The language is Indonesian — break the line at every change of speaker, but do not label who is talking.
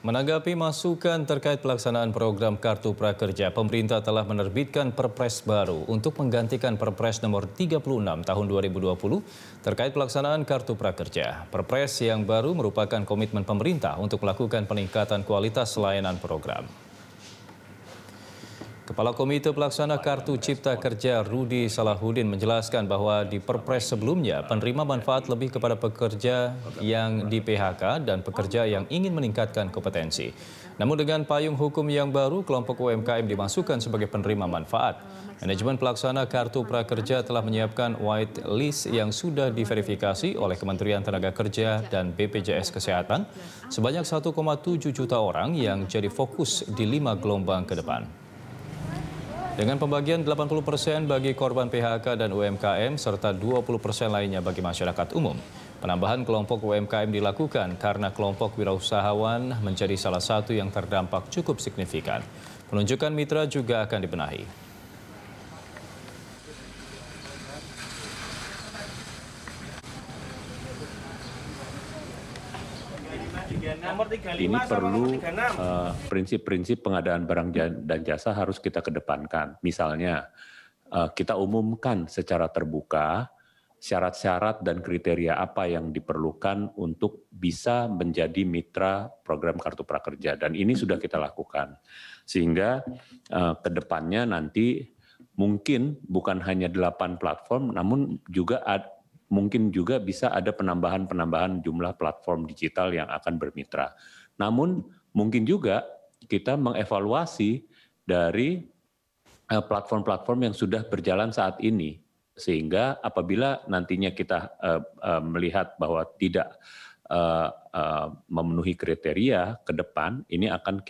Menanggapi masukan terkait pelaksanaan program Kartu Prakerja, pemerintah telah menerbitkan perpres baru untuk menggantikan perpres nomor 36 tahun 2020 terkait pelaksanaan Kartu Prakerja. Perpres yang baru merupakan komitmen pemerintah untuk melakukan peningkatan kualitas layanan program. Kepala Komite Pelaksana Kartu Cipta Kerja Rudi Salahuddin menjelaskan bahwa di perpres sebelumnya penerima manfaat lebih kepada pekerja yang di PHK dan pekerja yang ingin meningkatkan kompetensi. Namun dengan payung hukum yang baru, kelompok UMKM dimasukkan sebagai penerima manfaat. Manajemen Pelaksana Kartu Prakerja telah menyiapkan white list yang sudah diverifikasi oleh Kementerian Tenaga Kerja dan BPJS Kesehatan sebanyak 1,7 juta orang yang jadi fokus di lima gelombang ke depan. Dengan pembagian 80% bagi korban PHK dan UMKM serta 20% lainnya bagi masyarakat umum. Penambahan kelompok UMKM dilakukan karena kelompok wirausahawan menjadi salah satu yang terdampak cukup signifikan. Penunjukan mitra juga akan dibenahi.
ini perlu prinsip eh, prinsip-prinsip pengadaan barang dan jasa harus kita kedepankan. Misalnya, uh, kita umumkan secara terbuka syarat-syarat dan kriteria apa yang diperlukan untuk bisa menjadi mitra program Kartu Prakerja. Dan ini sudah kita lakukan. Sehingga uh, eh, ke depannya nanti mungkin bukan hanya delapan platform, namun juga mungkin juga bisa ada penambahan-penambahan jumlah platform digital yang akan bermitra. Namun mungkin juga kita mengevaluasi dari eh, platform-platform yang sudah berjalan saat ini sehingga apabila nantinya kita eh, eh, melihat bahwa tidak memenuhi kriteria ke depan ini akan kita